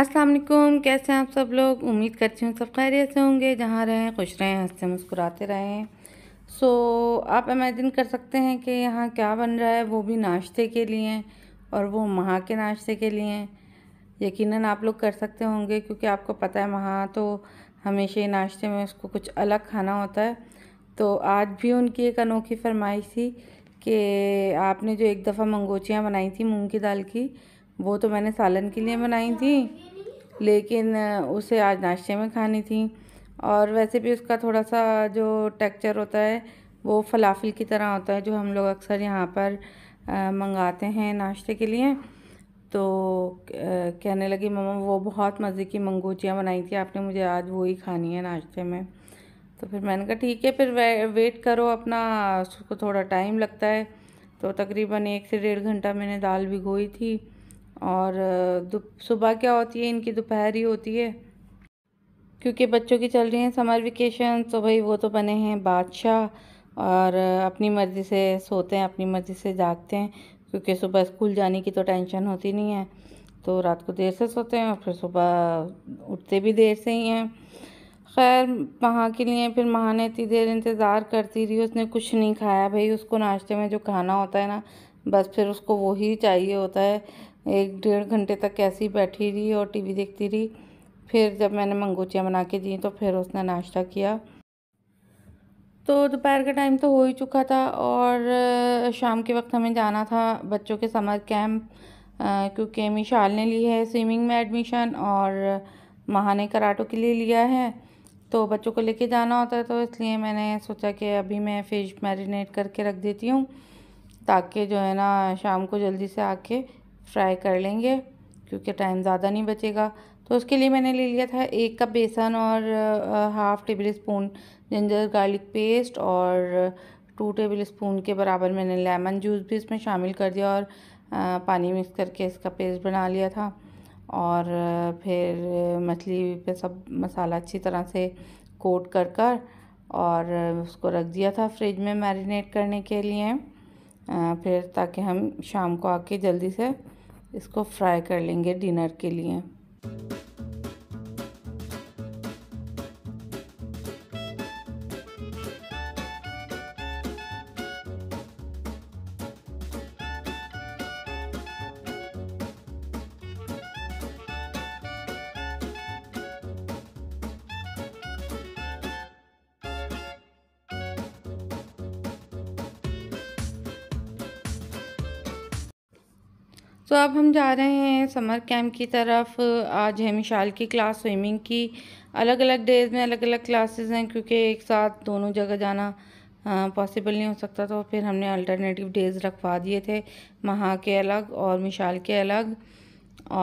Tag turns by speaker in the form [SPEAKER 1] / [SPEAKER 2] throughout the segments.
[SPEAKER 1] अस्सलाम वालेकुम कैसे हैं आप सब लोग उम्मीद करती हूँ सब खैरियत से होंगे जहाँ रहें खुश रहें हंसते मुस्कुराते रहें सो so, आप इमेजिन कर सकते हैं कि यहाँ क्या बन रहा है वो भी नाश्ते के लिए और वो महा के नाश्ते के लिए यकीनन आप लोग कर सकते होंगे क्योंकि आपको पता है महा तो हमेशा ही नाश्ते में उसको कुछ अलग खाना होता है तो आज भी उनकी एक अनोखी फरमाइश थी कि आपने जो एक दफ़ा मंगोचियाँ बनाई थी मूँग की दाल की वो तो मैंने सालन के लिए बनाई थी लेकिन उसे आज नाश्ते में खानी थी और वैसे भी उसका थोड़ा सा जो टेक्चर होता है वो फलाफिल की तरह होता है जो हम लोग अक्सर यहाँ पर मंगाते हैं नाश्ते के लिए तो कहने लगी मम्मा वो बहुत मज़े की मंगूचियाँ बनाई थी आपने मुझे आज वो ही खानी है नाश्ते में तो फिर मैंने कहा ठीक है फिर वे, वेट करो अपना उसको थोड़ा टाइम लगता है तो तकरीबन एक से डेढ़ घंटा मैंने दाल भिगोई थी और सुबह क्या होती है इनकी दोपहर ही होती है क्योंकि बच्चों की चल रही हैं समर वेकेशन तो भाई वो तो बने हैं बादशाह और अपनी मर्ज़ी से सोते हैं अपनी मर्ज़ी से जागते हैं क्योंकि सुबह स्कूल जाने की तो टेंशन होती नहीं है तो रात को देर से सोते हैं और फिर सुबह उठते भी देर से ही हैं खैर वहाँ के लिए फिर महा ने इतनी देर इंतज़ार करती रही उसने कुछ नहीं खाया भाई उसको नाश्ते में जो खाना होता है ना बस फिर उसको वही चाहिए होता है एक डेढ़ घंटे तक ऐसी बैठी रही और टीवी देखती रही फिर जब मैंने मंगोचियाँ बना के दी तो फिर उसने नाश्ता किया तो दोपहर का टाइम तो हो ही चुका था और शाम के वक्त हमें जाना था बच्चों के समर कैंप क्योंकि मिशाल ने ली है स्विमिंग में एडमिशन और महा ने कराटो के लिए लिया है तो बच्चों को लेके जाना होता है तो इसलिए मैंने सोचा कि अभी मैं फ़िश मैरिनेट करके रख देती हूँ ताकि जो है ना शाम को जल्दी से आके फ्राई कर लेंगे क्योंकि टाइम ज़्यादा नहीं बचेगा तो उसके लिए मैंने ले लिया था एक कप बेसन और half tablespoon ginger garlic paste और टू टेबल स्पून के बराबर मैंने लेमन जूस भी इसमें शामिल कर दिया और आ, पानी मिक्स करके इसका पेस्ट बना लिया था और फिर मछली पे सब मसाला अच्छी तरह से कोट कर कर और उसको रख दिया था फ्रिज में मैरिनेट करने के लिए फिर ताकि हम शाम को आके जल्दी से इसको फ्राई कर लेंगे डिनर के लिए तो अब हम जा रहे हैं समर कैम्प की तरफ आज है मिशाल की क्लास स्विमिंग की अलग अलग डेज़ में अलग अलग क्लासेस हैं क्योंकि एक साथ दोनों जगह जाना पॉसिबल नहीं हो सकता तो फिर हमने अल्टरनेटिव डेज़ रखवा दिए थे महा के अलग और मिशाल के अलग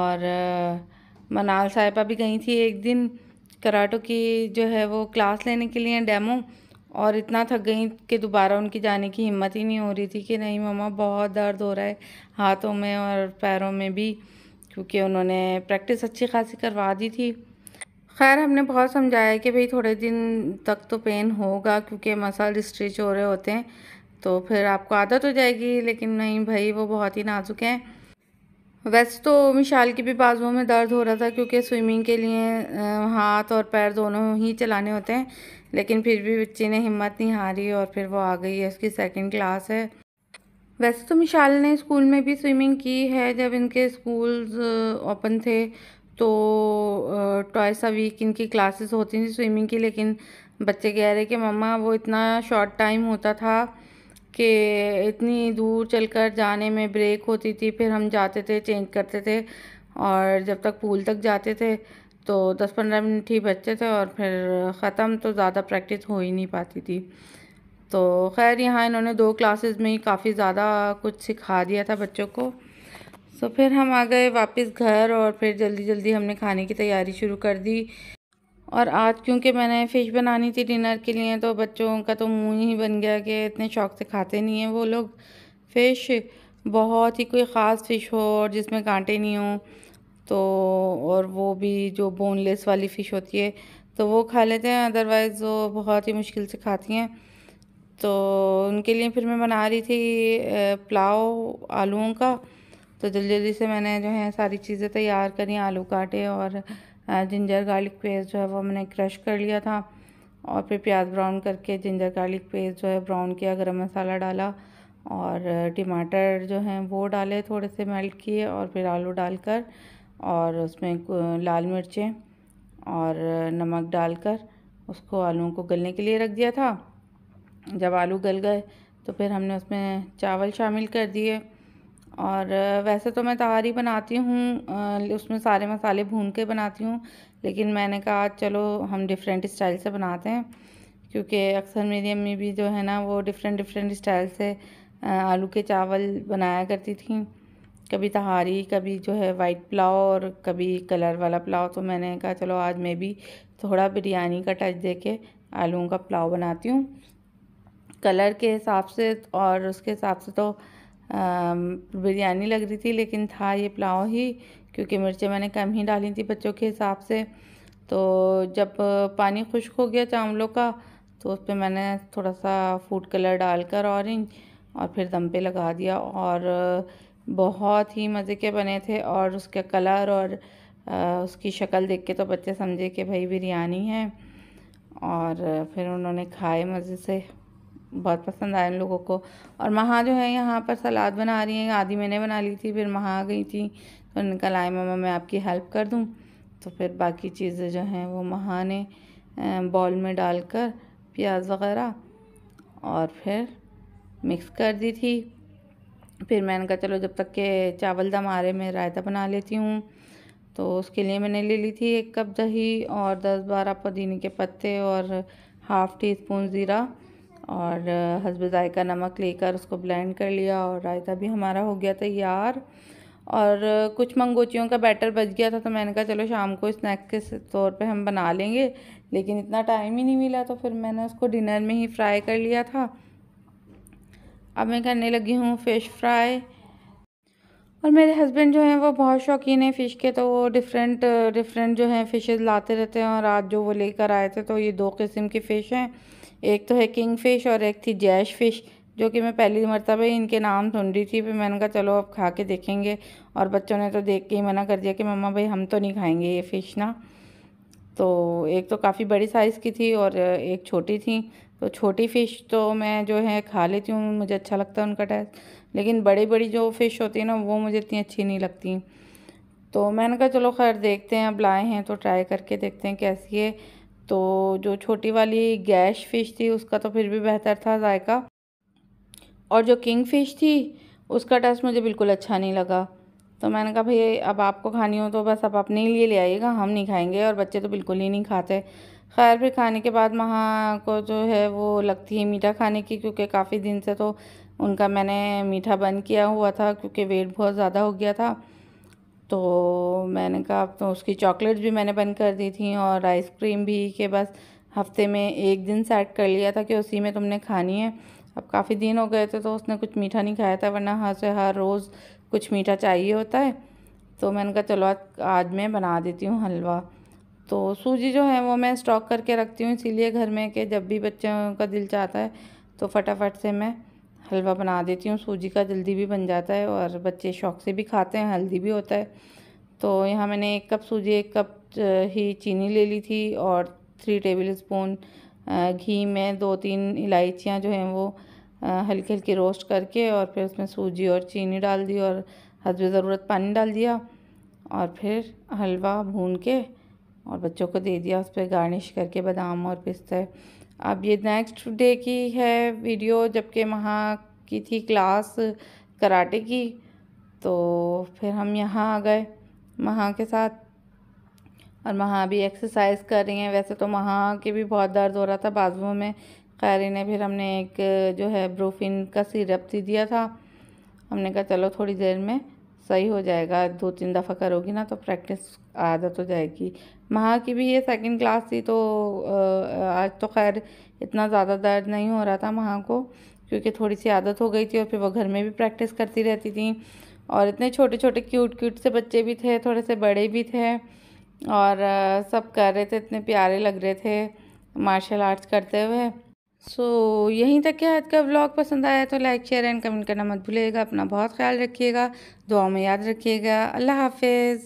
[SPEAKER 1] और मनाल साहिबा भी गई थी एक दिन कराटो की जो है वो क्लास लेने के लिए डेमो और इतना थक गई कि दोबारा उनकी जाने की हिम्मत ही नहीं हो रही थी कि नहीं मम्मा बहुत दर्द हो रहा है हाथों में और पैरों में भी क्योंकि उन्होंने प्रैक्टिस अच्छी खासी करवा दी थी खैर हमने बहुत समझाया कि भाई थोड़े दिन तक तो पेन होगा क्योंकि मसल स्ट्रिच हो रहे होते हैं तो फिर आपको आदत हो जाएगी लेकिन नहीं भाई वो बहुत ही नाजुक हैं वैसे तो मिशाल की भी बाजुओं में दर्द हो रहा था क्योंकि स्विमिंग के लिए हाथ और पैर दोनों ही चलाने होते हैं लेकिन फिर भी बच्ची ने हिम्मत नहीं हारी और फिर वो आ गई है उसकी सेकंड क्लास है वैसे तो मिशाल ने स्कूल में भी स्विमिंग की है जब इनके स्कूल्स ओपन थे तो ट्वाइस अ वीक इनकी क्लासेस होती थी स्विमिंग की लेकिन बच्चे कह रहे कि मम्मा वो इतना शॉर्ट टाइम होता था कि इतनी दूर चलकर जाने में ब्रेक होती थी फिर हम जाते थे चेंज करते थे और जब तक पूल तक जाते थे तो दस पंद्रह मिनट ही बचते थे और फिर ख़त्म तो ज़्यादा प्रैक्टिस हो ही नहीं पाती थी तो खैर यहाँ इन्होंने दो क्लासेस में ही काफ़ी ज़्यादा कुछ सिखा दिया था बच्चों को सो तो फिर हम आ गए वापस घर और फिर जल्दी जल्दी हमने खाने की तैयारी शुरू कर दी और आज क्योंकि मैंने फ़िश बनानी थी डिनर के लिए तो बच्चों का तो मुँह ही बन गया कि इतने शौक़ से खाते नहीं हैं वो लोग फ़िश बहुत ही कोई ख़ास फ़िश हो और जिसमें कांटे नहीं हों तो और वो भी जो बोनलेस वाली फ़िश होती है तो वो खा लेते हैं अदरवाइज़ वो बहुत ही मुश्किल से खाती हैं तो उनके लिए फिर मैं बना रही थी पुलाव आलूओं का तो जल्दी जल्दी से मैंने जो है सारी चीज़ें तैयार करी आलू काटे और जिंजर गार्लिक पेस्ट जो है वो मैंने क्रश कर लिया था और फिर प्याज ब्राउन करके जिंजर गार्लिक पेस्ट जो है ब्राउन किया गरम मसाला डाला और टमाटर जो हैं वो डाले थोड़े से मेल्ट किए और फिर आलू डालकर और उसमें लाल मिर्चें और नमक डालकर उसको आलूओं को गलने के लिए रख दिया था जब आलू गल गए तो फिर हमने उसमें चावल शामिल कर दिए और वैसे तो मैं तहारी बनाती हूँ उसमें सारे मसाले भून के बनाती हूँ लेकिन मैंने कहा चलो हम डिफ़रेंट स्टाइल से बनाते हैं क्योंकि अक्सर मेरी अम्मी भी जो है ना वो डिफ़रेंट डिफ़रेंट स्टाइल से आलू के चावल बनाया करती थी कभी तहारी कभी जो है वाइट पुलाव और कभी कलर वाला पुलाव तो मैंने कहा चलो आज मैं भी थोड़ा बिरयानी का टच दे के आलूओं का पुलाव बनाती हूँ कलर के हिसाब से और उसके हिसाब से तो बिरयानी लग रही थी लेकिन था ये पुलाव ही क्योंकि मिर्चें मैंने कम ही डाली थी बच्चों के हिसाब से तो जब पानी खुश्क हो गया चावलों का तो उस पर मैंने थोड़ा सा फूड कलर डालकर ऑरेंज और फिर दम पे लगा दिया और बहुत ही मज़े के बने थे और उसका कलर और उसकी शक्ल देख के तो बच्चे समझे कि भाई बिरयानी है और फिर उन्होंने खाए मज़े से बहुत पसंद आया इन लोगों को और महा जो है यहाँ पर सलाद बना रही हैं आधी मैंने बना ली थी फिर महा आ गई थी तो उन्होंने कहा लाए मामा मैं आपकी हेल्प कर दूँ तो फिर बाकी चीज़ें जो हैं वो महा ने बॉल में डालकर प्याज वगैरह और फिर मिक्स कर दी थी फिर मैंने कहा चलो जब तक के चावल दम आ रहे मैं रायता बना लेती हूँ तो उसके लिए मैंने ले ली थी एक कप दही और दस बारह पुदीने के पत्ते और हाफ़ टी स्पून ज़ीरा और हसब जायका नमक लेकर उसको ब्लेंड कर लिया और रायता भी हमारा हो गया तैयार और कुछ मंगोचियों का बैटर बच गया था तो मैंने कहा चलो शाम को स्नैक के तौर पे हम बना लेंगे लेकिन इतना टाइम ही नहीं मिला तो फिर मैंने उसको डिनर में ही फ्राई कर लिया था अब मैं करने लगी हूँ फ़िश फ्राई और मेरे हस्बैंड जो हैं वो बहुत शौकीन हैं फ़िश के तो वो डिफरेंट डिफरेंट जो हैं फ़िशेज़ लाते रहते हैं और आज जो वो लेकर आए थे तो ये दो किस्म की फ़िश हैं एक तो है किंग फ़िश और एक थी जैश फ़िश जो कि मैं पहली मरतबा भाई इनके नाम सुन रही थी फिर मैंने कहा चलो अब खा के देखेंगे और बच्चों ने तो देख के ही मना कर दिया कि मम्मा भाई हम तो नहीं खाएंगे ये फ़िश ना तो एक तो काफ़ी बड़ी साइज़ की थी और एक छोटी थी तो छोटी फ़िश तो मैं जो है खा लेती हूँ मुझे अच्छा लगता है उनका टेस्ट लेकिन बड़ी बड़ी जो फ़िश होती है ना वो मुझे इतनी अच्छी नहीं लगती तो मैंने कहा चलो खैर देखते हैं अब लाए हैं तो ट्राई करके देखते हैं कैसी है तो जो छोटी वाली गैश फ़िश थी उसका तो फिर भी बेहतर था जायका और जो किंग फ़िश थी उसका टेस्ट मुझे बिल्कुल अच्छा नहीं लगा तो मैंने कहा भाई अब आपको खानी हो तो बस आप अपने लिए ले आइएगा हम नहीं खाएंगे और बच्चे तो बिल्कुल ही नहीं खाते खैर फिर खाने के बाद वहाँ को जो है वो लगती है मीठा खाने की क्योंकि काफ़ी दिन से तो उनका मैंने मीठा बंद किया हुआ था क्योंकि वेट बहुत ज़्यादा हो गया था तो मैंने कहा अब तो उसकी चॉकलेट्स भी मैंने बंद कर दी थी और आइसक्रीम भी के बस हफ्ते में एक दिन सेट कर लिया था कि उसी में तुमने खानी है अब काफ़ी दिन हो गए थे तो उसने कुछ मीठा नहीं खाया था वरना हर से हर रोज़ कुछ मीठा चाहिए होता है तो मैंने कहा चलो आज मैं बना देती हूँ हलवा तो सूजी जो है वो मैं स्टॉक करके रखती हूँ इसीलिए घर में कि जब भी बच्चों का दिल चाहता है तो फटाफट से मैं हलवा बना देती हूँ सूजी का जल्दी भी बन जाता है और बच्चे शौक से भी खाते हैं हेल्दी भी होता है तो यहाँ मैंने एक कप सूजी एक कप ही चीनी ले ली थी और थ्री टेबल स्पून घी में दो तीन इलायचियाँ जो हैं वो हल्के हल्के रोस्ट करके और फिर उसमें सूजी और चीनी डाल दी और हद ज़रूरत पानी डाल दिया और फिर हलवा भून के और बच्चों को दे दिया उस पर गार्निश करके बादाम और पिस्ते अब ये नेक्स्ट डे की है वीडियो जबकि वहाँ की थी क्लास कराटे की तो फिर हम यहाँ आ गए वहाँ के साथ और वहाँ भी एक्सरसाइज कर रही हैं वैसे तो वहाँ के भी बहुत दर्द हो रहा था बाजुओं में खैरी ने फिर हमने एक जो है ब्रोफिन का सिरप दे दिया था हमने कहा चलो थोड़ी देर में सही हो जाएगा दो तीन दफ़ा करोगी ना तो प्रैक्टिस आदत हो जाएगी वहाँ की भी ये सेकंड क्लास थी तो आज तो खैर इतना ज़्यादा दर्द नहीं हो रहा था वहाँ को क्योंकि थोड़ी सी आदत हो गई थी और फिर वो घर में भी प्रैक्टिस करती रहती थी और इतने छोटे छोटे क्यूट क्यूट से बच्चे भी थे थोड़े से बड़े भी थे और सब कर रहे थे इतने प्यारे लग रहे थे मार्शल आर्ट्स करते हुए सो so, यहीं तक के आज का व्लॉग पसंद आया तो लाइक शेयर एंड कमेंट करना मत भूलिएगा अपना बहुत ख्याल रखिएगा दुआ में याद रखिएगा अल्लाह हाफिज़